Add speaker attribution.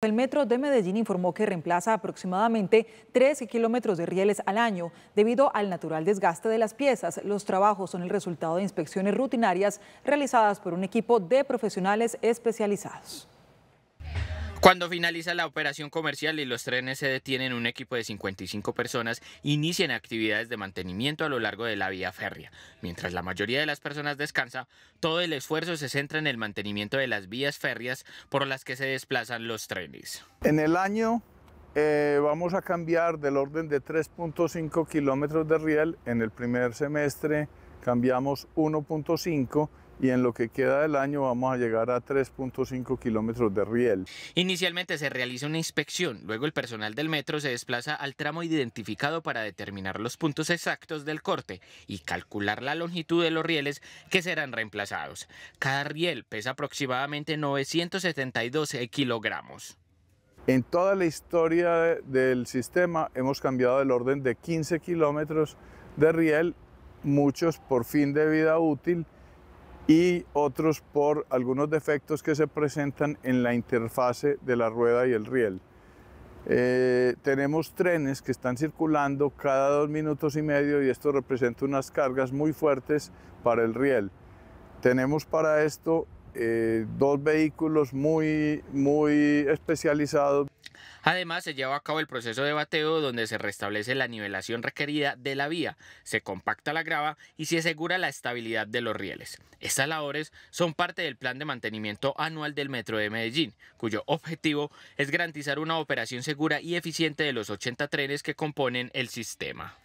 Speaker 1: El Metro de Medellín informó que reemplaza aproximadamente 13 kilómetros de rieles al año debido al natural desgaste de las piezas. Los trabajos son el resultado de inspecciones rutinarias realizadas por un equipo de profesionales especializados.
Speaker 2: Cuando finaliza la operación comercial y los trenes se detienen, un equipo de 55 personas inician actividades de mantenimiento a lo largo de la vía férrea. Mientras la mayoría de las personas descansa, todo el esfuerzo se centra en el mantenimiento de las vías férreas por las que se desplazan los trenes.
Speaker 3: En el año eh, vamos a cambiar del orden de 3.5 kilómetros de riel en el primer semestre cambiamos 1.5 y en lo que queda del año vamos a llegar a 3.5 kilómetros de riel.
Speaker 2: Inicialmente se realiza una inspección, luego el personal del metro se desplaza al tramo identificado para determinar los puntos exactos del corte y calcular la longitud de los rieles que serán reemplazados. Cada riel pesa aproximadamente 972 kilogramos.
Speaker 3: En toda la historia del sistema hemos cambiado el orden de 15 kilómetros de riel muchos por fin de vida útil y otros por algunos defectos que se presentan en la interfase de la rueda y el riel. Eh, tenemos trenes que están circulando cada dos minutos y medio y esto representa unas cargas muy fuertes para el riel. Tenemos para esto eh, dos vehículos muy, muy especializados.
Speaker 2: Además, se lleva a cabo el proceso de bateo donde se restablece la nivelación requerida de la vía, se compacta la grava y se asegura la estabilidad de los rieles. Estas labores son parte del plan de mantenimiento anual del Metro de Medellín, cuyo objetivo es garantizar una operación segura y eficiente de los 80 trenes que componen el sistema.